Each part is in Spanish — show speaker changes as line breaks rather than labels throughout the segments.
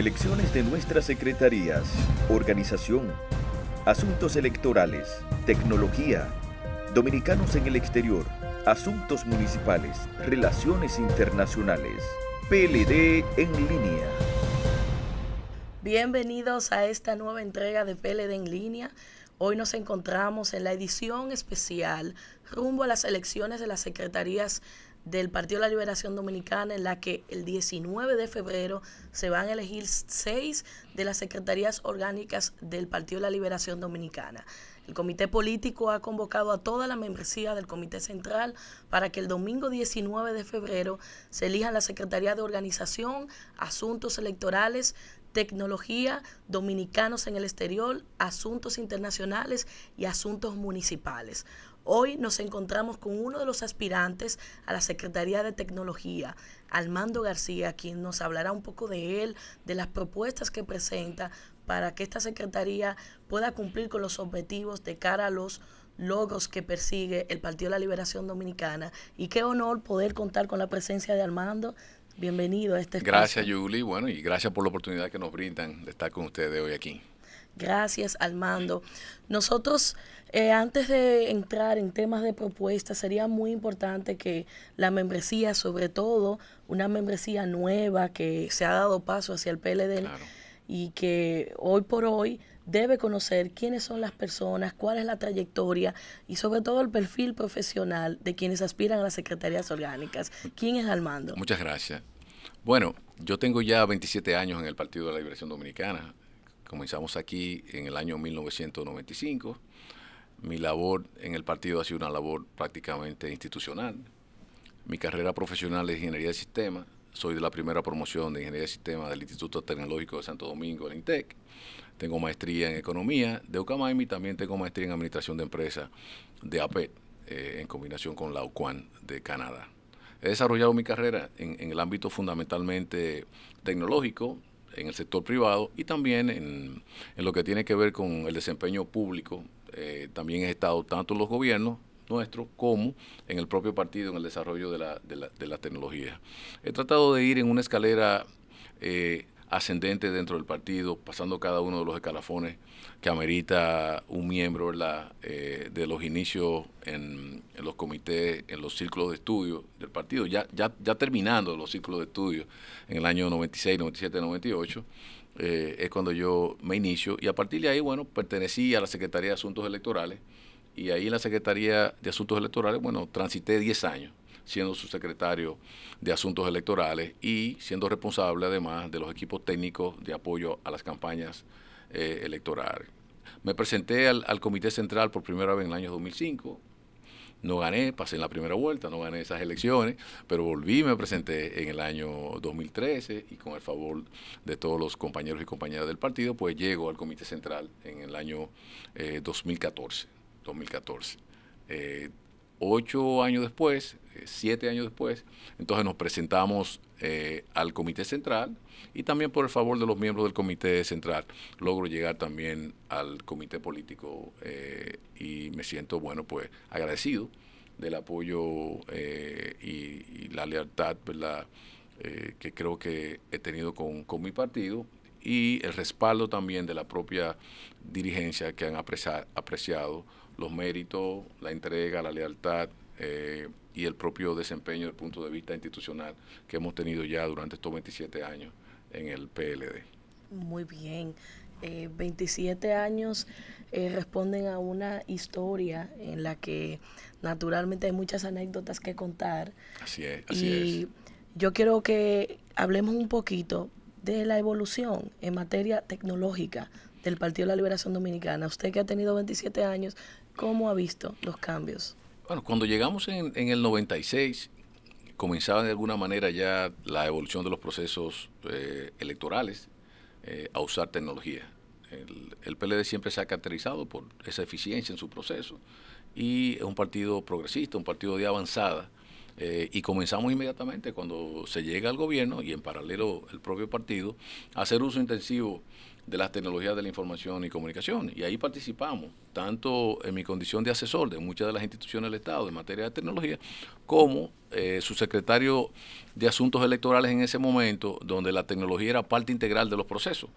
Elecciones de nuestras secretarías, organización, asuntos electorales, tecnología, dominicanos en el exterior, asuntos municipales, relaciones internacionales, PLD en línea.
Bienvenidos a esta nueva entrega de PLD en línea. Hoy nos encontramos en la edición especial rumbo a las elecciones de las secretarías del Partido de la Liberación Dominicana, en la que el 19 de febrero se van a elegir seis de las secretarías orgánicas del Partido de la Liberación Dominicana. El comité político ha convocado a toda la membresía del comité central para que el domingo 19 de febrero se elijan la Secretaría de Organización, Asuntos Electorales, Tecnología, Dominicanos en el Exterior, Asuntos Internacionales y Asuntos Municipales. Hoy nos encontramos con uno de los aspirantes a la Secretaría de Tecnología, Armando García, quien nos hablará un poco de él, de las propuestas que presenta para que esta Secretaría pueda cumplir con los objetivos de cara a los logros que persigue el Partido de la Liberación Dominicana. Y qué honor poder contar con la presencia de Armando. Bienvenido a este Gracias,
Yuli. Bueno, y gracias por la oportunidad que nos brindan de estar con ustedes hoy aquí.
Gracias, Armando. Nosotros, eh, antes de entrar en temas de propuestas, sería muy importante que la membresía, sobre todo una membresía nueva que se ha dado paso hacia el PLD y que hoy por hoy debe conocer quiénes son las personas, cuál es la trayectoria y sobre todo el perfil profesional de quienes aspiran a las secretarías orgánicas. ¿Quién es Armando? Muchas
gracias. Bueno, yo tengo ya 27 años en el Partido de la Liberación Dominicana. Comenzamos aquí en el año 1995. Mi labor en el partido ha sido una labor prácticamente institucional. Mi carrera profesional es ingeniería de sistemas. Soy de la primera promoción de ingeniería de sistemas del Instituto Tecnológico de Santo Domingo, el INTEC. Tengo maestría en economía de y también tengo maestría en administración de empresas de APET, eh, en combinación con la UCAN de Canadá. He desarrollado mi carrera en, en el ámbito fundamentalmente tecnológico, en el sector privado y también en, en lo que tiene que ver con el desempeño público. Eh, también he estado tanto en los gobiernos nuestros como en el propio partido en el desarrollo de la, de la, de tecnología. He tratado de ir en una escalera eh, ascendente dentro del partido, pasando cada uno de los escalafones que amerita un miembro eh, de los inicios en, los comités, en los círculos de estudio del partido, ya, ya, ya terminando los círculos de estudio en el año 96, 97, 98. es cuando yo me inicio y a partir de ahí, bueno, pertenecí a la Secretaría de Asuntos Electorales y ahí en la Secretaría de Asuntos Electorales, bueno, transité 10 años siendo su secretario de Asuntos Electorales y siendo responsable además de los equipos técnicos de apoyo a las campañas eh, electorales. Me presenté al, Comité Central por primera vez en el año 2005, no gané, pasé en la primera vuelta, no gané esas elecciones, pero volví y me presenté en el año 2013 y con el favor de todos los compañeros y compañeras del partido, pues llego al Comité Central en el año 2014. Eh, 2014 ocho años después, eh, siete años después, entonces nos presentamos eh, al Comité Central y también por el favor de los miembros del Comité Central logro llegar también al Comité Político eh, y me siento, bueno, pues agradecido del apoyo y, la lealtad que creo que he tenido con, con mi partido y el respaldo también de la propia dirigencia que han apreciado los méritos, la entrega, la lealtad eh, y el propio desempeño desde el punto de vista institucional que hemos tenido ya durante estos 27 años en el PLD.
Muy bien. 27 eh, años eh, responden a una historia en la que naturalmente hay muchas anécdotas que contar.
Así es, así y
Yo quiero que hablemos un poquito de la evolución en materia tecnológica del Partido de la Liberación Dominicana? Usted que ha tenido 27 años, ¿cómo ha visto los cambios?
Bueno, cuando llegamos en, el 96, comenzaba de alguna manera ya la evolución de los procesos eh, electorales eh, a usar tecnología. El, el, PLD siempre se ha caracterizado por esa eficiencia en su proceso y es un partido progresista, un partido de avanzada eh, y comenzamos inmediatamente cuando se llega al gobierno y en paralelo el propio partido a hacer uso intensivo de las tecnologías de la información y comunicación. Y ahí participamos, tanto en mi condición de asesor de muchas de las instituciones del Estado en materia de tecnología, como eh, su secretario de Asuntos Electorales en ese momento, donde la tecnología era parte integral de los procesos.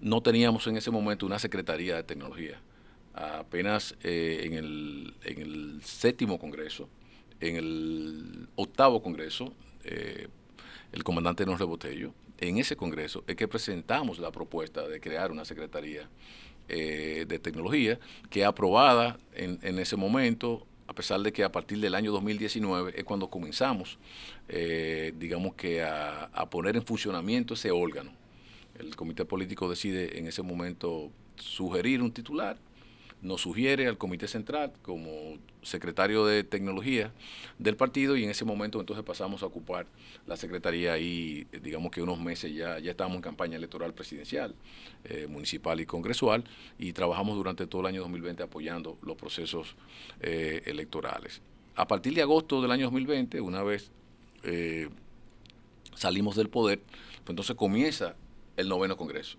No teníamos en ese momento una Secretaría de Tecnología. Apenas eh, en, el, en el séptimo Congreso, en el octavo Congreso, eh, el comandante Nos Botello, en ese Congreso es que presentamos la propuesta de crear una Secretaría eh, de Tecnología que aprobada en, ese momento a pesar de que a partir del año 2019 es cuando comenzamos, eh, digamos que a, poner en funcionamiento ese órgano. El comité político decide en ese momento sugerir un titular nos sugiere al Comité Central como secretario de Tecnología del partido y en ese momento entonces pasamos a ocupar la secretaría y eh, digamos que unos meses ya, ya estábamos en campaña electoral presidencial, eh, municipal y congresual y trabajamos durante todo el año 2020 apoyando los procesos eh, electorales. A partir de agosto del año 2020, una vez salimos del poder, pues entonces comienza el noveno Congreso.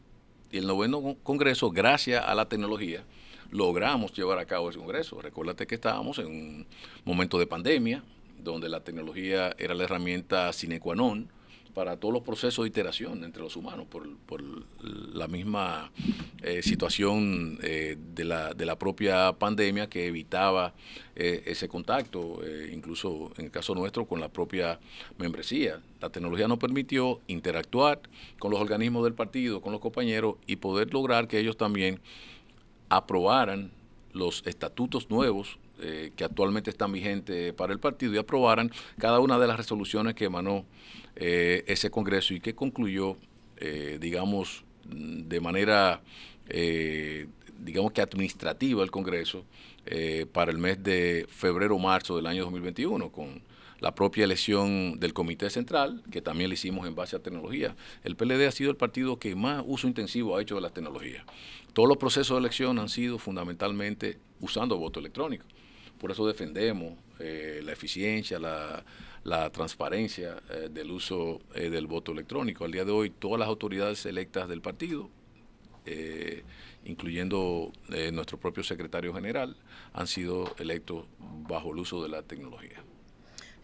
Y el noveno Congreso, gracias a la tecnología, logramos llevar a cabo ese Congreso. Recuérdate que estábamos en un momento de pandemia, donde la tecnología era la herramienta sine qua non para todos los procesos de iteración entre los humanos, por, la misma eh, situación eh, de, la, de, la, propia pandemia que evitaba eh, ese contacto, incluso en el caso nuestro con la propia membresía. La tecnología nos permitió interactuar con los organismos del partido, con los compañeros y poder lograr que ellos también aprobaran los estatutos nuevos eh, que actualmente están vigentes para el partido y aprobaran cada una de las resoluciones que emanó eh, ese Congreso y que concluyó, eh, digamos, de manera digamos que administrativa el Congreso eh, para el mes de febrero-marzo o del año 2021, con la propia elección del Comité Central, que también le hicimos en base a tecnología. El PLD ha sido el partido que más uso intensivo ha hecho de las tecnologías. Todos los procesos de elección han sido fundamentalmente usando voto electrónico. Por eso defendemos eh, la eficiencia, la, transparencia eh, del uso del voto electrónico. Al día de hoy, todas las autoridades electas del partido incluyendo eh, nuestro propio secretario general, han sido electos bajo el uso de la tecnología.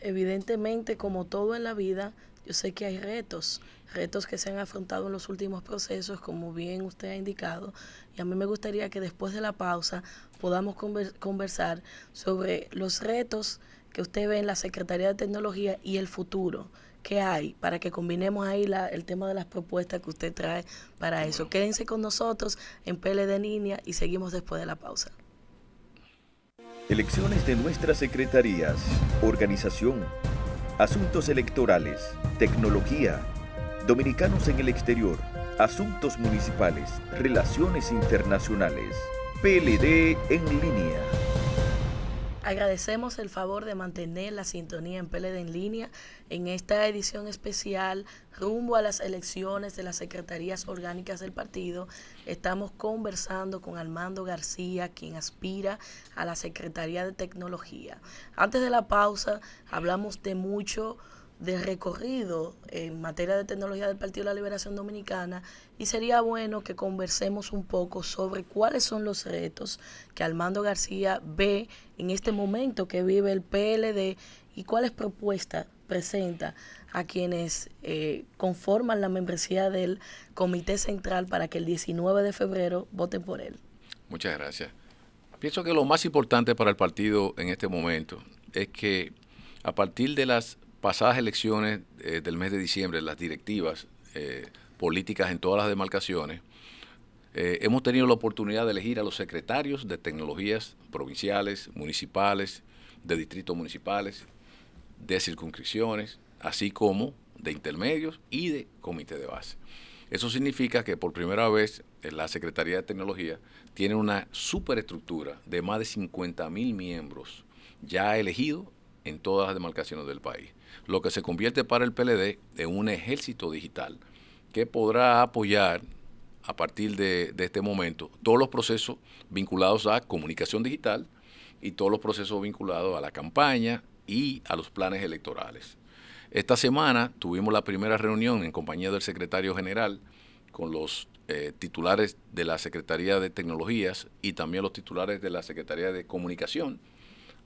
Evidentemente, como todo en la vida, yo sé que hay retos, retos que se han afrontado en los últimos procesos, como bien usted ha indicado, y a mí me gustaría que después de la pausa podamos conversar sobre los retos que usted ve en la Secretaría de Tecnología y el futuro qué hay para que combinemos ahí la, el tema de las propuestas que usted trae para eso. Quédense con nosotros en PLD en línea y seguimos después de la pausa.
Elecciones de nuestras secretarías, organización, asuntos electorales, tecnología, dominicanos en el exterior, asuntos municipales, relaciones internacionales, PLD en línea
Agradecemos el favor de mantener la sintonía en PLD en línea en esta edición especial rumbo a las elecciones de las secretarías orgánicas del partido. Estamos conversando con Armando García, quien aspira a la Secretaría de Tecnología. Antes de la pausa, hablamos de mucho de recorrido en materia de tecnología del Partido de la Liberación Dominicana y sería bueno que conversemos un poco sobre cuáles son los retos que Armando García ve en este momento que vive el PLD y cuáles propuestas presenta a quienes eh, conforman la membresía del Comité Central para que el 19 de febrero voten por él.
Muchas gracias. Pienso que lo más importante para el partido en este momento es que a partir de las pasadas elecciones eh, del mes de diciembre, las directivas eh, políticas en todas las demarcaciones, eh, hemos tenido la oportunidad de elegir a los secretarios de tecnologías provinciales, municipales, de distritos municipales, de circunscripciones, así como de intermedios y de comité de base. Eso significa que por primera vez la Secretaría de Tecnología tiene una superestructura de más de 50 mil miembros ya elegidos en todas las demarcaciones del país, lo que se convierte para el PLD en un ejército digital que podrá apoyar a partir de, este momento todos los procesos vinculados a comunicación digital y todos los procesos vinculados a la campaña y a los planes electorales. Esta semana tuvimos la primera reunión en compañía del secretario general con los eh, titulares de la Secretaría de Tecnologías y también los titulares de la Secretaría de Comunicación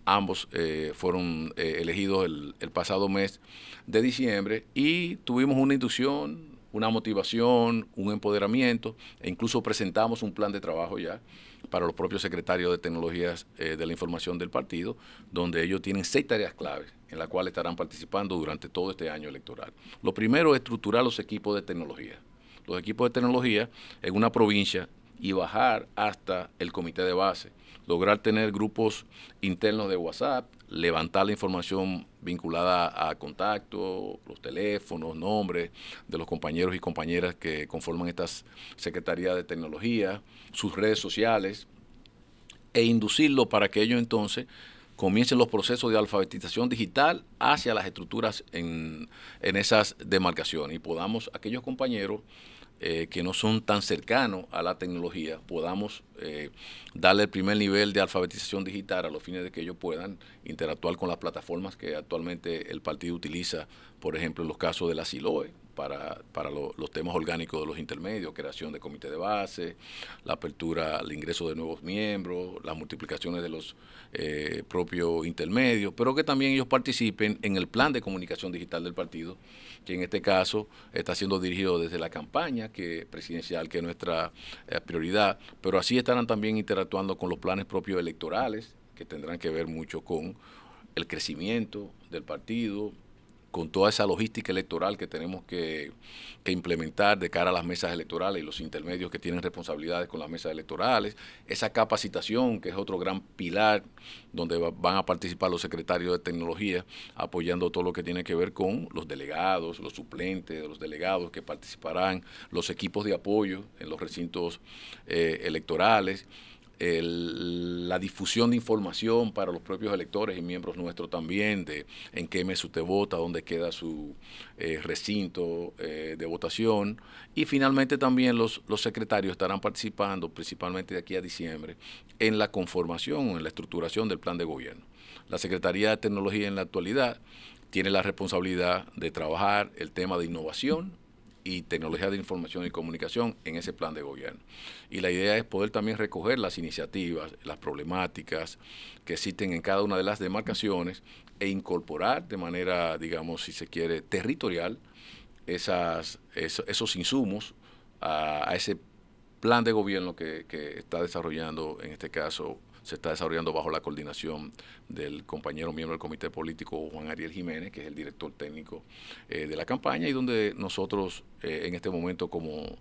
Ambos eh, fueron eh, elegidos el, pasado mes de diciembre y tuvimos una inducción, una motivación, un empoderamiento e incluso presentamos un plan de trabajo ya para los propios secretarios de tecnologías eh, de la información del partido, donde ellos tienen seis tareas claves en las cuales estarán participando durante todo este año electoral. Lo primero es estructurar los equipos de tecnología. Los equipos de tecnología en una provincia y bajar hasta el comité de base. Lograr tener grupos internos de WhatsApp, levantar la información vinculada a contacto, los teléfonos, nombres de los compañeros y compañeras que conforman estas secretarías de Tecnología, sus redes sociales, e inducirlo para que ellos entonces comiencen los procesos de alfabetización digital hacia las estructuras en, en esas demarcaciones y podamos aquellos compañeros eh, que no son tan cercanos a la tecnología, podamos eh, darle el primer nivel de alfabetización digital a los fines de que ellos puedan interactuar con las plataformas que actualmente el partido utiliza, por ejemplo, en los casos de la Siloe para, para los temas orgánicos de los intermedios, creación de comité de base, la apertura, el ingreso de nuevos miembros, las multiplicaciones de los eh, propios intermedios, pero que también ellos participen en el plan de comunicación digital del partido, que en este caso está siendo dirigido desde la campaña que presidencial, que es nuestra eh, prioridad, pero así estarán también interactuando con los planes propios electorales, que tendrán que ver mucho con el crecimiento del partido, con toda esa logística electoral que tenemos que, implementar de cara a las mesas electorales y los intermedios que tienen responsabilidades con las mesas electorales, esa capacitación que es otro gran pilar donde van a participar los secretarios de tecnología apoyando todo lo que tiene que ver con los delegados, los suplentes los delegados que participarán, los equipos de apoyo en los recintos eh, electorales la difusión de información para los propios electores y miembros nuestros también, de en qué mes usted vota, dónde queda su eh, recinto eh, de votación. Y finalmente también los, los secretarios estarán participando, principalmente de aquí a diciembre, en la conformación, en la estructuración del plan de gobierno. La Secretaría de Tecnología en la actualidad tiene la responsabilidad de trabajar el tema de innovación y tecnología de información y comunicación en ese plan de gobierno. Y la idea es poder también recoger las iniciativas, las problemáticas que existen en cada una de las demarcaciones e incorporar de manera, digamos, si se quiere, territorial esas, esos, insumos a, a ese plan de gobierno que, está desarrollando, en este caso, se está desarrollando bajo la coordinación del compañero miembro del comité político Juan Ariel Jiménez, que es el director técnico eh, de la campaña y donde nosotros eh, en este momento como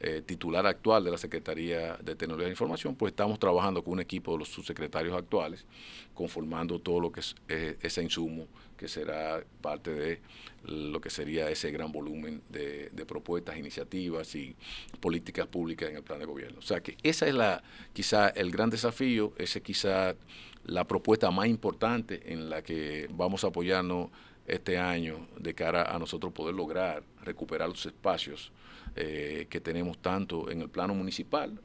eh, titular actual de la Secretaría de Tecnología de Información, pues estamos trabajando con un equipo de los subsecretarios actuales, conformando todo lo que es ese insumo que será parte de lo que sería ese gran volumen de, propuestas, iniciativas y políticas públicas en el plan de gobierno. O sea que esa es la quizá el gran desafío, esa es quizá la propuesta más importante en la que vamos a apoyarnos este año de cara a nosotros poder lograr recuperar los espacios eh, que tenemos tanto en el plano municipal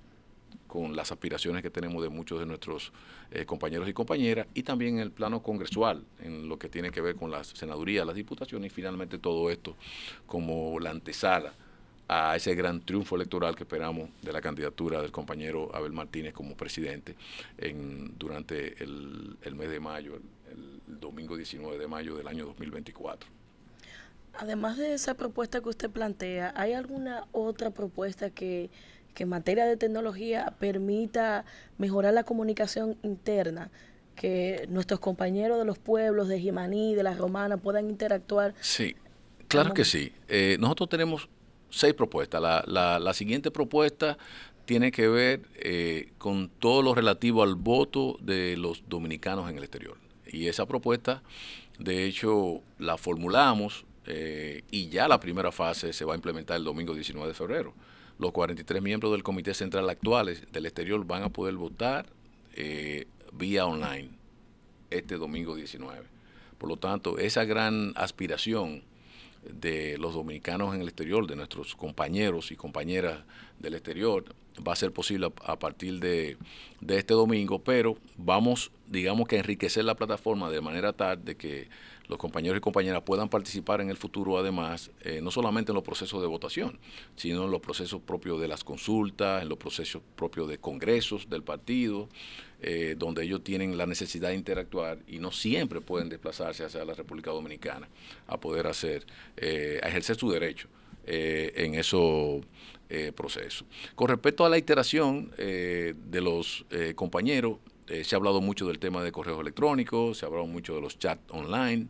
con las aspiraciones que tenemos de muchos de nuestros eh, compañeros y compañeras, y también en el plano congresual, en lo que tiene que ver con las senadurías, las diputaciones, y finalmente todo esto como la antesala a ese gran triunfo electoral que esperamos de la candidatura del compañero Abel Martínez como presidente en, durante el, mes de mayo, el domingo 19 de mayo del año 2024.
Además de esa propuesta que usted plantea, ¿hay alguna otra propuesta que que en materia de tecnología permita mejorar la comunicación interna, que nuestros compañeros de los pueblos, de Jimaní, de las romanas, puedan interactuar.
Sí, claro que sí. Eh, nosotros tenemos seis propuestas. La, la, siguiente propuesta tiene que ver eh, con todo lo relativo al voto de los dominicanos en el exterior. Y esa propuesta, de hecho, la formulamos eh, y ya la primera fase se va a implementar el domingo 19 de febrero los 43 miembros del Comité Central actuales del exterior van a poder votar eh, vía online este domingo 19. Por lo tanto, esa gran aspiración de los dominicanos en el exterior, de nuestros compañeros y compañeras del exterior, va a ser posible a, partir de, de este domingo, pero vamos, digamos que enriquecer la plataforma de manera tal de que los compañeros y compañeras puedan participar en el futuro, además, eh, no solamente en los procesos de votación, sino en los procesos propios de las consultas, en los procesos propios de congresos del partido, eh, donde ellos tienen la necesidad de interactuar y no siempre pueden desplazarse hacia la República Dominicana a poder hacer, eh, a ejercer su derecho en esos procesos. Con respecto a la iteración de los compañeros, eh, se ha hablado mucho del tema de correos electrónicos, se ha hablado mucho de los chats online.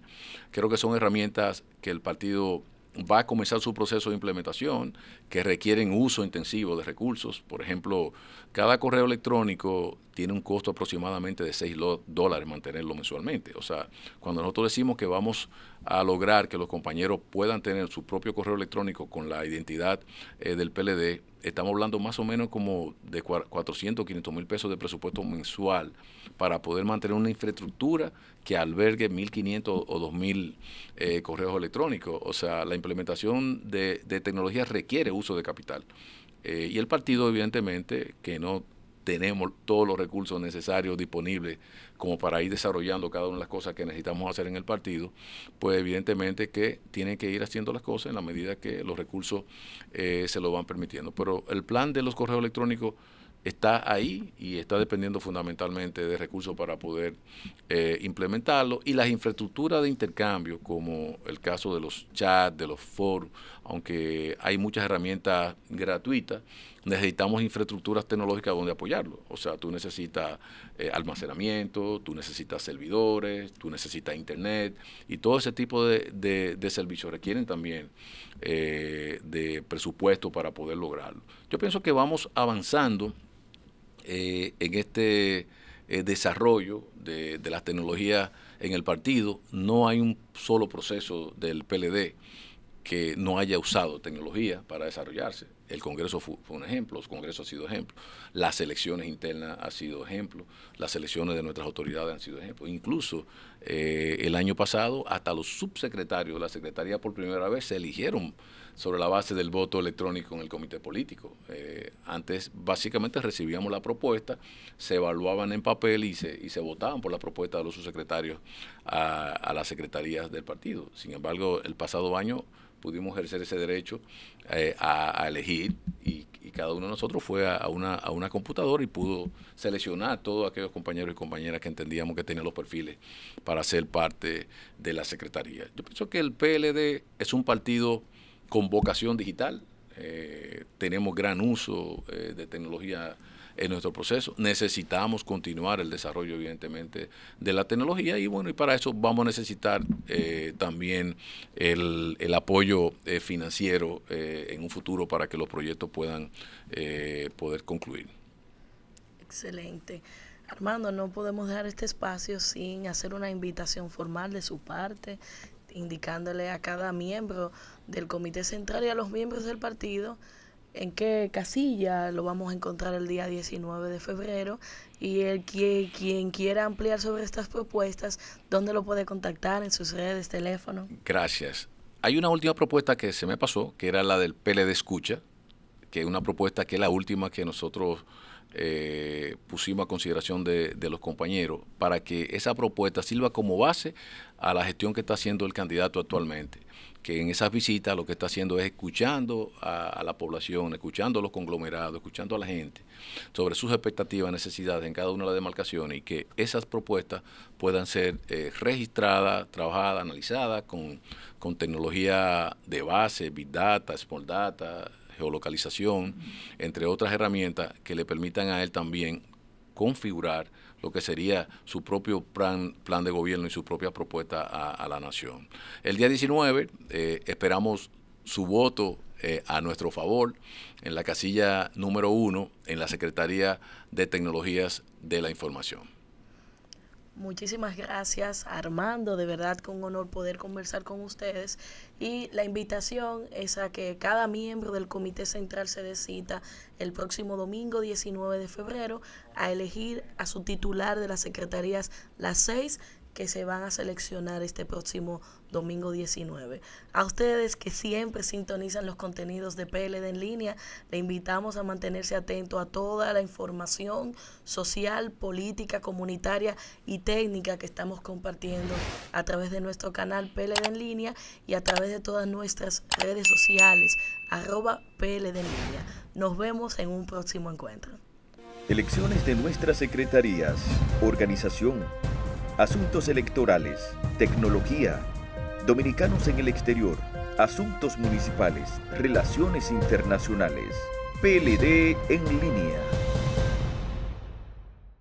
Creo que son herramientas que el partido va a comenzar su proceso de implementación, que requieren uso intensivo de recursos. Por ejemplo, cada correo electrónico tiene un costo aproximadamente de 6 dólares mantenerlo mensualmente. O sea, cuando nosotros decimos que vamos a lograr que los compañeros puedan tener su propio correo electrónico con la identidad eh, del PLD, estamos hablando más o menos como de 400, 500 mil pesos de presupuesto mensual para poder mantener una infraestructura que albergue 1.500 o 2.000 eh, correos electrónicos. O sea, la implementación de, de requiere uso de capital. Eh, y el partido, evidentemente, que no tenemos todos los recursos necesarios disponibles como para ir desarrollando cada una de las cosas que necesitamos hacer en el partido, pues evidentemente que tienen que ir haciendo las cosas en la medida que los recursos eh, se lo van permitiendo. Pero el plan de los correos electrónicos está ahí y está dependiendo fundamentalmente de recursos para poder eh, implementarlo. Y las infraestructuras de intercambio, como el caso de los chats, de los foros, aunque hay muchas herramientas gratuitas, necesitamos infraestructuras tecnológicas donde apoyarlo. O sea, tú necesitas eh, almacenamiento, tú necesitas servidores, tú necesitas internet y todo ese tipo de, servicios requieren también eh, de presupuesto para poder lograrlo. Yo pienso que vamos avanzando eh, en este desarrollo de las tecnologías en el partido. No hay un solo proceso del PLD que no haya usado tecnología para desarrollarse. El Congreso fue, un ejemplo, el Congreso ha sido ejemplo, las elecciones internas han sido ejemplo, las elecciones de nuestras autoridades han sido ejemplo. Incluso eh, el año pasado hasta los subsecretarios de la Secretaría por primera vez se eligieron sobre la base del voto electrónico en el comité político. Eh, antes básicamente recibíamos la propuesta, se evaluaban en papel y se, y se votaban por la propuesta de los subsecretarios a, a las secretarías del partido. Sin embargo, el pasado año pudimos ejercer ese derecho eh, a, elegir y, cada uno de nosotros fue a, una, a una computadora y pudo seleccionar a todos aquellos compañeros y compañeras que entendíamos que tenían los perfiles para ser parte de la Secretaría. Yo pienso que el PLD es un partido con vocación digital, eh, tenemos gran uso eh, de tecnología en nuestro proceso. Necesitamos continuar el desarrollo, evidentemente, de la tecnología y bueno, y para eso vamos a necesitar eh, también el, el apoyo eh, financiero eh, en un futuro para que los proyectos puedan poder concluir.
Excelente. Armando, no podemos dejar este espacio sin hacer una invitación formal de su parte, indicándole a cada miembro del Comité Central y a los miembros del partido en qué casilla lo vamos a encontrar el día 19 de febrero y el que, quien quiera ampliar sobre estas propuestas, ¿dónde lo puede contactar? ¿En sus redes, teléfono?
Gracias. Hay una última propuesta que se me pasó, que era la del PLD Escucha, que es una propuesta que es la última que nosotros eh, pusimos a consideración de, los compañeros, para que esa propuesta sirva como base a la gestión que está haciendo el candidato actualmente que en esas visitas lo que está haciendo es escuchando a, la población, escuchando a los conglomerados, escuchando a la gente sobre sus expectativas, necesidades en cada una de las demarcaciones y que esas propuestas puedan ser eh, registradas, trabajadas, analizadas con, con, tecnología de base, Big Data, Small Data, geolocalización, entre otras herramientas que le permitan a él también configurar lo que sería su propio plan, plan de gobierno y su propia propuesta a, la nación. El día 19 eh, esperamos su voto eh, a nuestro favor en la casilla número uno en la Secretaría de Tecnologías de la Información.
Muchísimas gracias Armando, de verdad con honor poder conversar con ustedes y la invitación es a que cada miembro del Comité Central se decida el próximo domingo 19 de febrero a elegir a su titular de las secretarías las seis que se van a seleccionar este próximo domingo 19. A ustedes que siempre sintonizan los contenidos de PLD en línea, le invitamos a mantenerse atento a toda la información social, política, comunitaria y técnica que estamos compartiendo a través de nuestro canal PLD en línea y a través de todas nuestras redes sociales, arroba PLD en línea. Nos vemos en un próximo encuentro.
Elecciones de nuestras secretarías, organización, asuntos electorales, tecnología, dominicanos en el exterior, asuntos municipales, relaciones internacionales, PLD en línea.